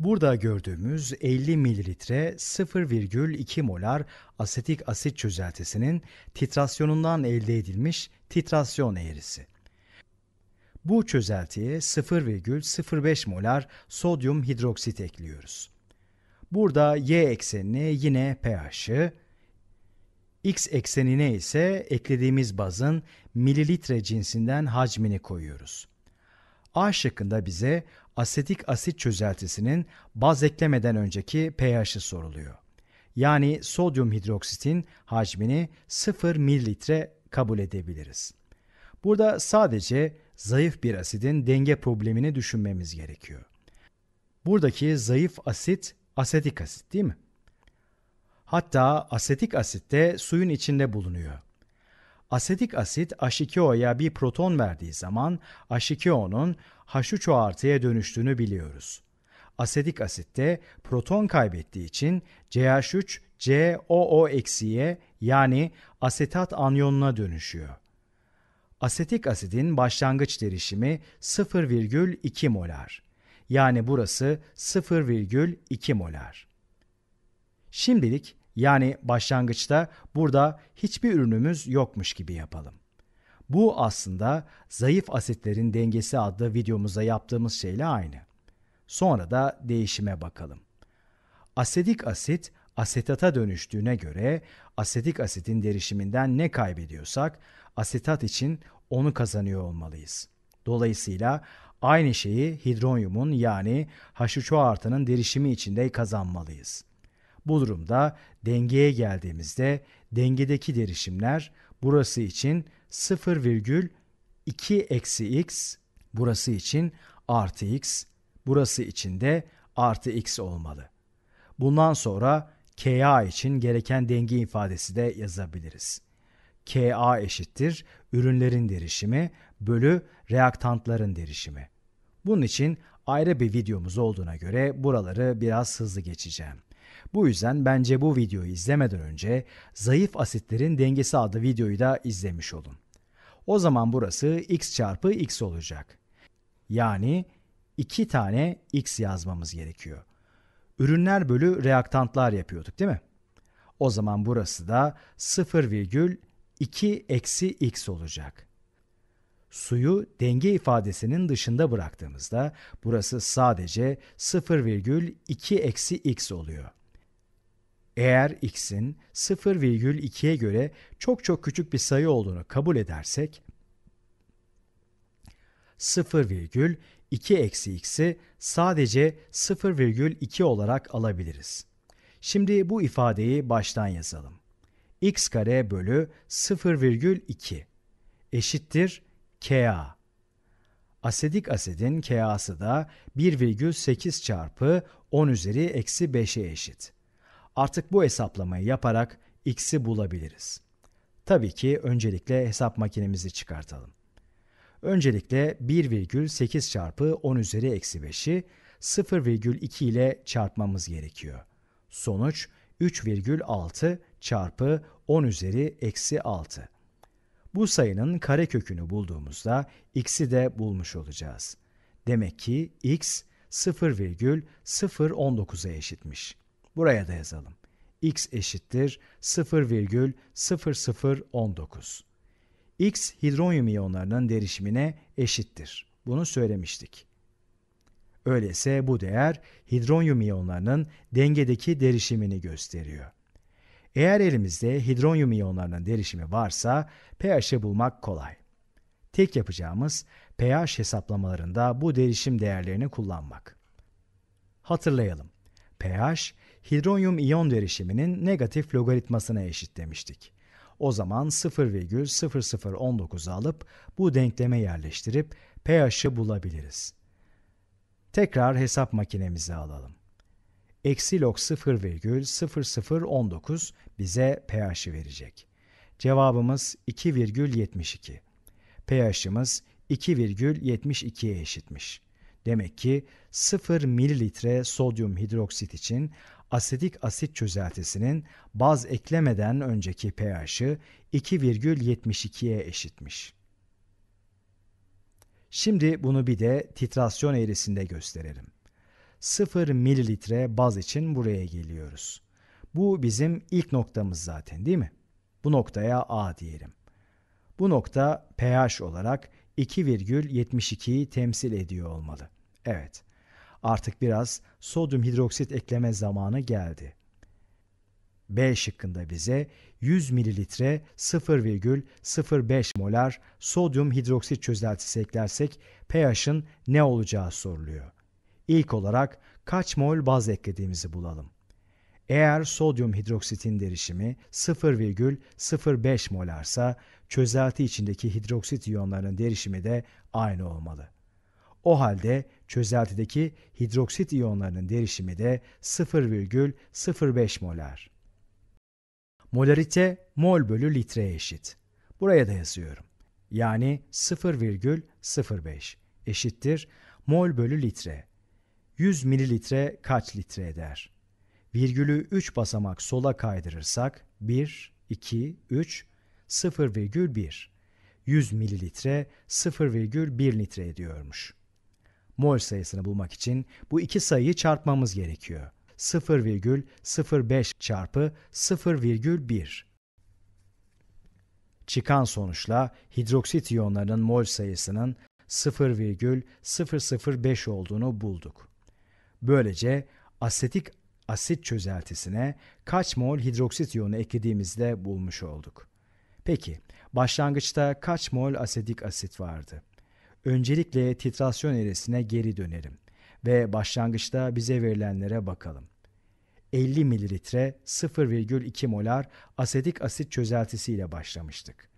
Burada gördüğümüz 50 mililitre 0,2 molar asetik asit çözeltisinin titrasyonundan elde edilmiş titrasyon eğrisi. Bu çözeltiye 0,05 molar sodyum hidroksit ekliyoruz. Burada y eksenine yine pH'i, x eksenine ise eklediğimiz bazın mililitre cinsinden hacmini koyuyoruz. A şıkkında bize asetik asit çözeltisinin baz eklemeden önceki pH'i soruluyor. Yani sodyum hidroksitin hacmini 0 mililitre kabul edebiliriz. Burada sadece zayıf bir asidin denge problemini düşünmemiz gerekiyor. Buradaki zayıf asit asetik asit değil mi? Hatta asetik asit de suyun içinde bulunuyor. Asetik asit H2O'ya bir proton verdiği zaman H2O'nun H3O artıya dönüştüğünü biliyoruz. Asetik asitte proton kaybettiği için CH3 COO-ye yani asetat anyonuna dönüşüyor. Asetik asidin başlangıç derişimi 0,2 molar. Yani burası 0,2 molar. Şimdilik yani başlangıçta burada hiçbir ürünümüz yokmuş gibi yapalım. Bu aslında zayıf asitlerin dengesi adlı videomuzda yaptığımız şeyle aynı. Sonra da değişime bakalım. Asetik asit asetata dönüştüğüne göre asetik asitin derişiminden ne kaybediyorsak asetat için onu kazanıyor olmalıyız. Dolayısıyla aynı şeyi hidronyumun yani H3O artının derişimi içinde kazanmalıyız. Bu durumda dengeye geldiğimizde dengedeki derişimler burası için 0,2 eksi x, burası için artı x, burası için de artı x olmalı. Bundan sonra Ka için gereken denge ifadesi de yazabiliriz. Ka eşittir ürünlerin derişimi bölü reaktantların derişimi. Bunun için ayrı bir videomuz olduğuna göre buraları biraz hızlı geçeceğim. Bu yüzden bence bu videoyu izlemeden önce zayıf asitlerin dengesi adlı videoyu da izlemiş olun. O zaman burası x çarpı x olacak. Yani 2 tane x yazmamız gerekiyor. Ürünler bölü reaktantlar yapıyorduk değil mi? O zaman burası da 0,2 eksi x olacak. Suyu denge ifadesinin dışında bıraktığımızda burası sadece 0,2 eksi x oluyor. Eğer x'in 0,2'ye göre çok çok küçük bir sayı olduğunu kabul edersek 0,2 eksi x'i sadece 0,2 olarak alabiliriz. Şimdi bu ifadeyi baştan yazalım. x kare bölü 0,2 eşittir ka. Asedik asidin ka'sı da 1,8 çarpı 10 üzeri eksi 5'e eşit. Artık bu hesaplamayı yaparak x'i bulabiliriz. Tabii ki öncelikle hesap makinemizi çıkartalım. Öncelikle 1,8 çarpı 10 üzeri eksi 5'i 0,2 ile çarpmamız gerekiyor. Sonuç 3,6 çarpı 10 üzeri eksi 6. Bu sayının kare kökünü bulduğumuzda x'i de bulmuş olacağız. Demek ki x 0,019'a eşitmiş. Buraya da yazalım. x eşittir 0,0019. x hidronyum iyonlarının derişimine eşittir. Bunu söylemiştik. Öyleyse bu değer hidronyum iyonlarının dengedeki derişimini gösteriyor. Eğer elimizde hidronyum iyonlarının derişimi varsa pH'i bulmak kolay. Tek yapacağımız pH hesaplamalarında bu derişim değerlerini kullanmak. Hatırlayalım. pH hidronyum iyon derişiminin negatif logaritmasına eşit demiştik. O zaman 0,0019'u alıp bu denkleme yerleştirip pH'ı bulabiliriz. Tekrar hesap makinemizi alalım. Eksi log 0,0019 bize pH'ı verecek. Cevabımız 2,72. pH'ımız 2,72'ye eşitmiş. Demek ki 0 mililitre sodyum hidroksit için asetik asit çözeltisinin baz eklemeden önceki pH'i 2,72'ye eşitmiş. Şimdi bunu bir de titrasyon eğrisinde gösterelim. 0 mililitre baz için buraya geliyoruz. Bu bizim ilk noktamız zaten değil mi? Bu noktaya A diyelim. Bu nokta pH olarak 2,72'yi temsil ediyor olmalı. Evet. Artık biraz sodyum hidroksit ekleme zamanı geldi. B şıkkında bize 100 mililitre 0,05 molar sodyum hidroksit çözeltisi eklersek pH'ın ne olacağı soruluyor. İlk olarak kaç mol baz eklediğimizi bulalım. Eğer sodyum hidroksitin derişimi 0,05 molarsa çözelti içindeki hidroksit iyonlarının derişimi de aynı olmalı. O halde çözeltideki hidroksit iyonlarının derişimi de 0,05 molar. Molarite mol bölü litreye eşit. Buraya da yazıyorum. Yani 0,05 eşittir mol bölü litre. 100 mililitre kaç litre eder? Virgülü 3 basamak sola kaydırırsak 1, 2, 3, 0,1. 100 mililitre 0,1 litre ediyormuş mol sayısını bulmak için bu iki sayıyı çarpmamız gerekiyor. 0,05 çarpı 0,1. Çıkan sonuçla hidroksit iyonlarının mol sayısının 0,005 olduğunu bulduk. Böylece asetik asit çözeltisine kaç mol hidroksit iyonu eklediğimizde bulmuş olduk. Peki, başlangıçta kaç mol asetik asit vardı? Öncelikle titrasyon eğrisine geri dönerim ve başlangıçta bize verilenlere bakalım. 50 mililitre 0,2 molar asetik asit çözeltisiyle başlamıştık.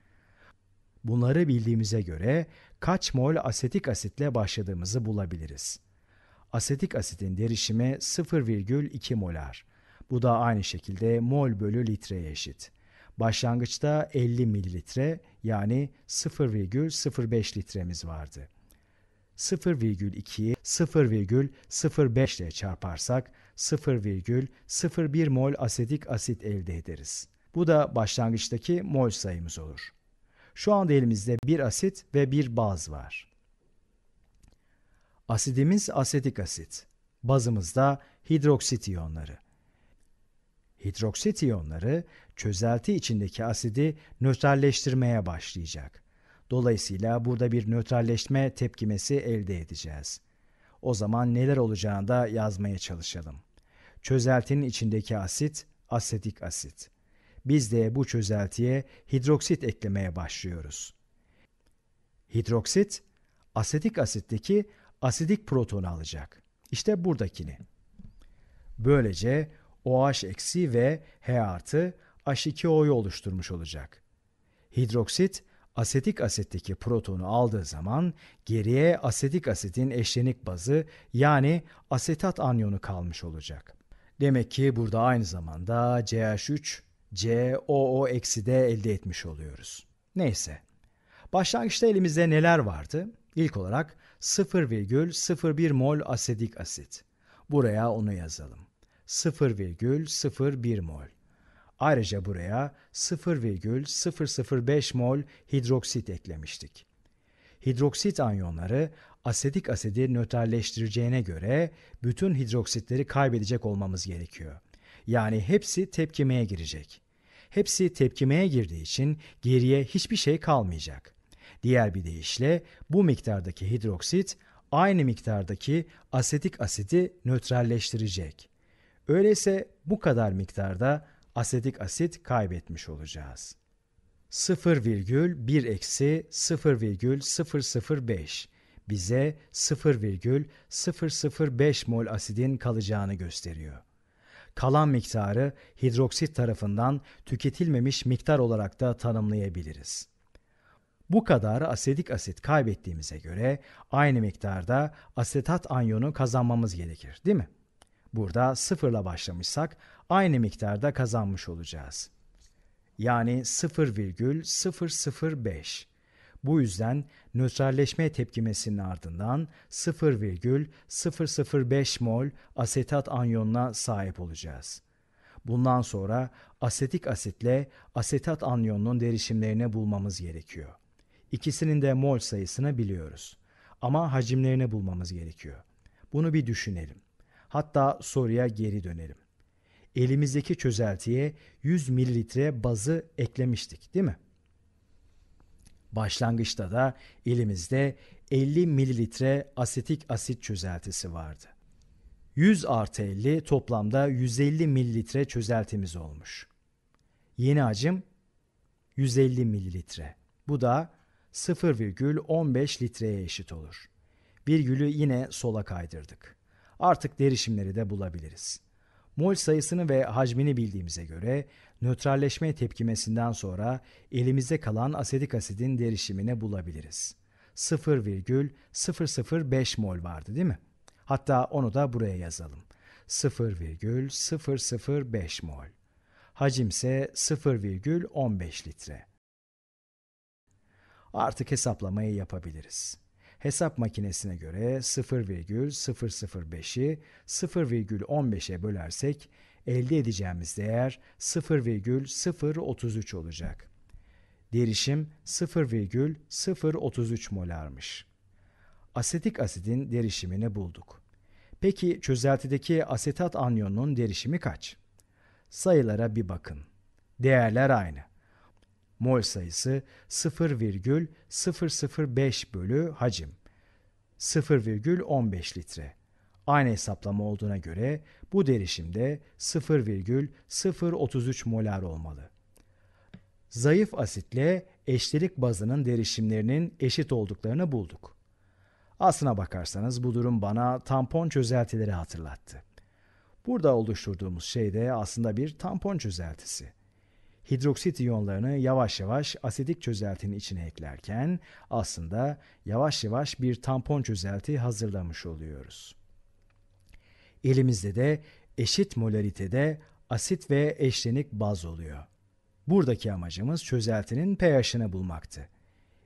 Bunları bildiğimize göre kaç mol asetik asitle başladığımızı bulabiliriz. Asetik asitin derişimi 0,2 molar. Bu da aynı şekilde mol bölü litreye eşit. Başlangıçta 50 mililitre yani 0,05 litremiz vardı. 0,2'yi 0,05 ile çarparsak 0,01 mol asetik asit elde ederiz. Bu da başlangıçtaki mol sayımız olur. Şu anda elimizde bir asit ve bir baz var. Asidimiz asetik asit, bazımız da hidroksit iyonları. Hidroksit iyonları çözelti içindeki asidi nötralleştirmeye başlayacak. Dolayısıyla burada bir nötralleşme tepkimesi elde edeceğiz. O zaman neler olacağını da yazmaya çalışalım. Çözeltinin içindeki asit asetik asit. Biz de bu çözeltiye hidroksit eklemeye başlıyoruz. Hidroksit asetik asitteki asidik protonu alacak. İşte buradakini. Böylece OH eksi ve H artı H2O'yu oluşturmuş olacak. Hidroksit, asetik asetteki protonu aldığı zaman geriye asetik asetin eşlenik bazı yani asetat anyonu kalmış olacak. Demek ki burada aynı zamanda CH3, COO-de eksi elde etmiş oluyoruz. Neyse. Başlangıçta elimizde neler vardı? İlk olarak 0,01 mol asetik asit. Buraya onu yazalım. 0,01 mol. Ayrıca buraya 0,005 mol hidroksit eklemiştik. Hidroksit anyonları asetik asidi nötralleştireceğine göre bütün hidroksitleri kaybedecek olmamız gerekiyor. Yani hepsi tepkimeye girecek. Hepsi tepkimeye girdiği için geriye hiçbir şey kalmayacak. Diğer bir deyişle bu miktardaki hidroksit aynı miktardaki asetik asidi nötralleştirecek. Öyleyse bu kadar miktarda asetik asit kaybetmiş olacağız. 0,1 eksi 0,005 bize 0,005 mol asidin kalacağını gösteriyor. Kalan miktarı hidroksit tarafından tüketilmemiş miktar olarak da tanımlayabiliriz. Bu kadar asetik asit kaybettiğimize göre aynı miktarda asetat anyonu kazanmamız gerekir, değil mi? Burada sıfırla başlamışsak aynı miktarda kazanmış olacağız. Yani 0,005. Bu yüzden nötralleşme tepkimesinin ardından 0,005 mol asetat anyonuna sahip olacağız. Bundan sonra asetik asitle asetat anyonunun derişimlerini bulmamız gerekiyor. İkisinin de mol sayısını biliyoruz. Ama hacimlerini bulmamız gerekiyor. Bunu bir düşünelim. Hatta soruya geri dönelim. Elimizdeki çözeltiye 100 mililitre bazı eklemiştik değil mi? Başlangıçta da elimizde 50 mililitre asetik asit çözeltisi vardı. 100 artı 50 toplamda 150 mililitre çözeltimiz olmuş. Yeni hacim 150 mililitre. Bu da 0,15 litreye eşit olur. Virgülü yine sola kaydırdık artık derişimleri de bulabiliriz. Mol sayısını ve hacmini bildiğimize göre nötralleşme tepkimesinden sonra elimizde kalan asetik asidin derişimini bulabiliriz. 0,005 mol vardı değil mi? Hatta onu da buraya yazalım. 0,005 mol. Hacim ise 0,15 litre. Artık hesaplamayı yapabiliriz. Hesap makinesine göre 0,005'i 0,15'e bölersek elde edeceğimiz değer 0,033 olacak. Derişim 0,033 molarmış. Asetik asidin derişimini bulduk. Peki çözeltideki asetat anyonunun derişimi kaç? Sayılara bir bakın. Değerler aynı mol sayısı 0,005 bölü hacim 0,15 litre. Aynı hesaplama olduğuna göre bu derişimde 0,033 molar olmalı. Zayıf asitle eşlilik bazının derişimlerinin eşit olduklarını bulduk. Aslına bakarsanız bu durum bana tampon çözeltileri hatırlattı. Burada oluşturduğumuz şey de aslında bir tampon çözeltisi hidroksit iyonlarını yavaş yavaş asidik çözeltinin içine eklerken aslında yavaş yavaş bir tampon çözelti hazırlamış oluyoruz. Elimizde de eşit molaritede asit ve eşlenik baz oluyor. Buradaki amacımız çözeltinin pH'ini bulmaktı.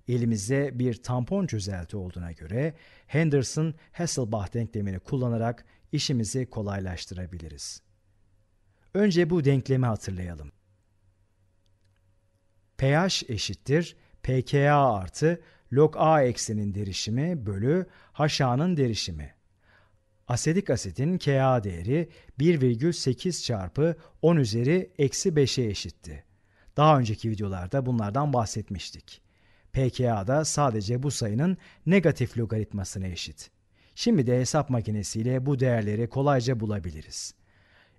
Elimizde bir tampon çözelti olduğuna göre Henderson-Hasselbalch denklemini kullanarak işimizi kolaylaştırabiliriz. Önce bu denklemi hatırlayalım pH eşittir pKa artı log A eksenin derişimi bölü HA'nın derişimi. Asetik asitin Ka değeri 1,8 çarpı 10 üzeri eksi 5'e eşitti. Daha önceki videolarda bunlardan bahsetmiştik. pKa da sadece bu sayının negatif logaritmasına eşit. Şimdi de hesap makinesiyle bu değerleri kolayca bulabiliriz.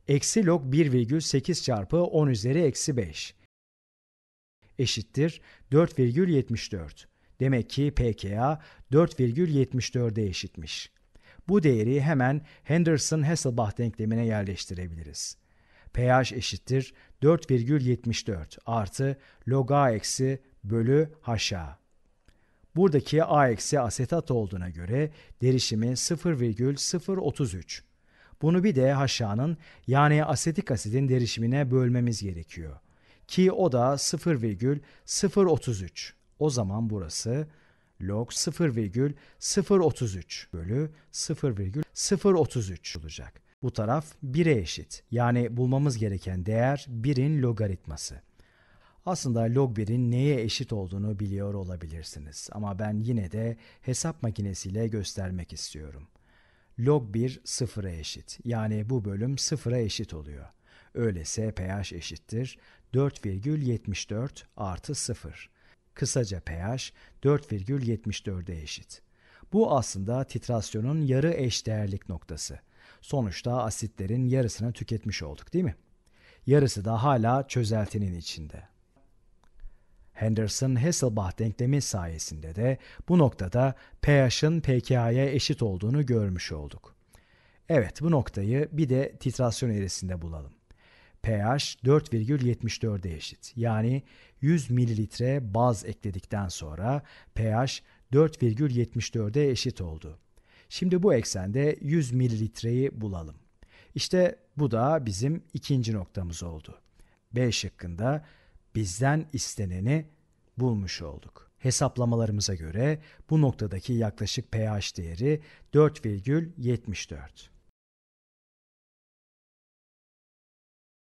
Eksi log 1,8 çarpı 10 üzeri eksi 5 eşittir 4,74. Demek ki pKa 4,74'e eşitmiş. Bu değeri hemen Henderson-Hasselbalch denklemine yerleştirebiliriz. pH eşittir 4,74 artı log A eksi bölü haşa. Buradaki A eksi asetat olduğuna göre derişimi 0,033. Bunu bir de haşa'nın yani asetik asidin derişimine bölmemiz gerekiyor ki o da 0,033. O zaman burası log 0,033 bölü 0,033 olacak. Bu taraf 1'e eşit. Yani bulmamız gereken değer 1'in logaritması. Aslında log 1'in neye eşit olduğunu biliyor olabilirsiniz ama ben yine de hesap makinesiyle göstermek istiyorum. Log 1 0'a eşit yani bu bölüm 0'a eşit oluyor. Öyleyse pH eşittir 4,74 artı 0. Kısaca pH 4,74'e eşit. Bu aslında titrasyonun yarı eşdeğerlik noktası. Sonuçta asitlerin yarısını tüketmiş olduk değil mi? Yarısı da hala çözeltinin içinde. Henderson-Hasselbalch denklemi sayesinde de bu noktada pH'ın pKa'ya eşit olduğunu görmüş olduk. Evet bu noktayı bir de titrasyon eğrisinde bulalım pH 4,74'e eşit. Yani 100 mililitre baz ekledikten sonra pH 4,74'e eşit oldu. Şimdi bu eksende 100 mililitreyi bulalım. İşte bu da bizim ikinci noktamız oldu. B şıkkında bizden isteneni bulmuş olduk. Hesaplamalarımıza göre bu noktadaki yaklaşık pH değeri 4,74.